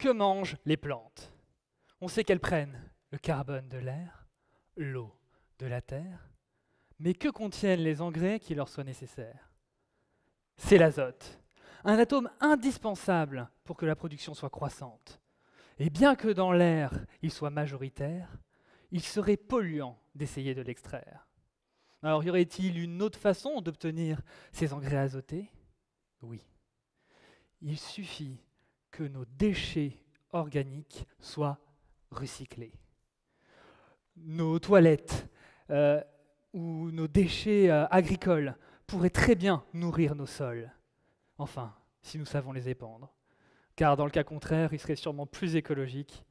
Que mangent les plantes On sait qu'elles prennent le carbone de l'air, l'eau de la terre, mais que contiennent les engrais qui leur sont nécessaires C'est l'azote, un atome indispensable pour que la production soit croissante. Et bien que dans l'air il soit majoritaire, il serait polluant d'essayer de l'extraire. Alors y aurait-il une autre façon d'obtenir ces engrais azotés Oui. Il suffit que nos déchets organiques soient recyclés. Nos toilettes euh, ou nos déchets euh, agricoles pourraient très bien nourrir nos sols, enfin, si nous savons les épandre, car dans le cas contraire, il serait sûrement plus écologique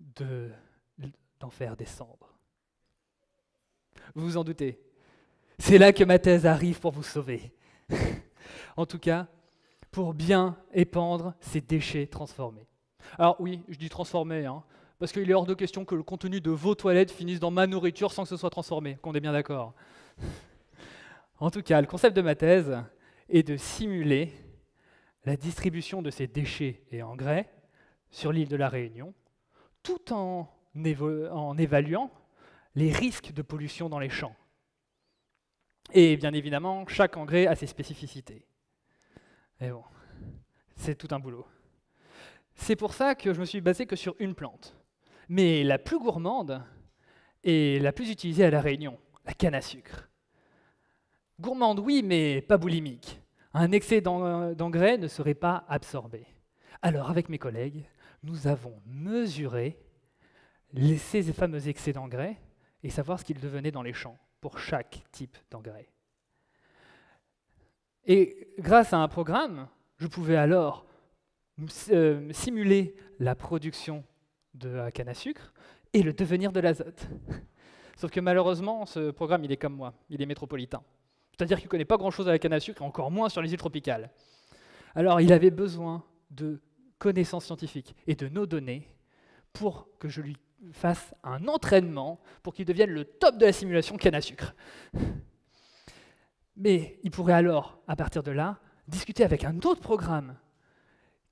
de, d'en faire des cendres. Vous vous en doutez, c'est là que ma thèse arrive pour vous sauver. en tout cas, pour bien épandre ces déchets transformés. Alors oui, je dis transformés, hein, parce qu'il est hors de question que le contenu de vos toilettes finisse dans ma nourriture sans que ce soit transformé, qu'on est bien d'accord. en tout cas, le concept de ma thèse est de simuler la distribution de ces déchets et engrais sur l'île de la Réunion, tout en, en évaluant les risques de pollution dans les champs. Et bien évidemment, chaque engrais a ses spécificités bon, c'est tout un boulot. C'est pour ça que je me suis basé que sur une plante. Mais la plus gourmande et la plus utilisée à La Réunion, la canne à sucre. Gourmande, oui, mais pas boulimique. Un excès d'engrais ne serait pas absorbé. Alors, avec mes collègues, nous avons mesuré les, ces fameux excès d'engrais et savoir ce qu'ils devenaient dans les champs pour chaque type d'engrais. Et grâce à un programme, je pouvais alors euh, simuler la production de canne à sucre et le devenir de l'azote. Sauf que malheureusement, ce programme, il est comme moi, il est métropolitain. C'est-à-dire qu'il ne connaît pas grand-chose à la canne à sucre, et encore moins sur les îles tropicales. Alors il avait besoin de connaissances scientifiques et de nos données pour que je lui fasse un entraînement pour qu'il devienne le top de la simulation canne à sucre. Mais il pourrait alors, à partir de là, discuter avec un autre programme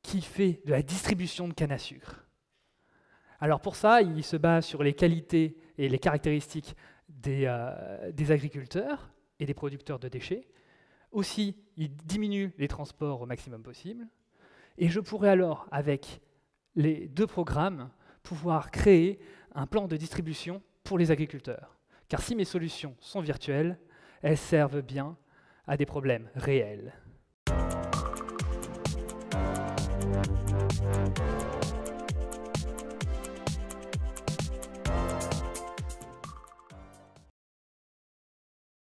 qui fait de la distribution de canne à sucre. Alors pour ça, il se base sur les qualités et les caractéristiques des, euh, des agriculteurs et des producteurs de déchets. Aussi, il diminue les transports au maximum possible. Et je pourrais alors, avec les deux programmes, pouvoir créer un plan de distribution pour les agriculteurs. Car si mes solutions sont virtuelles, elles servent bien à des problèmes réels.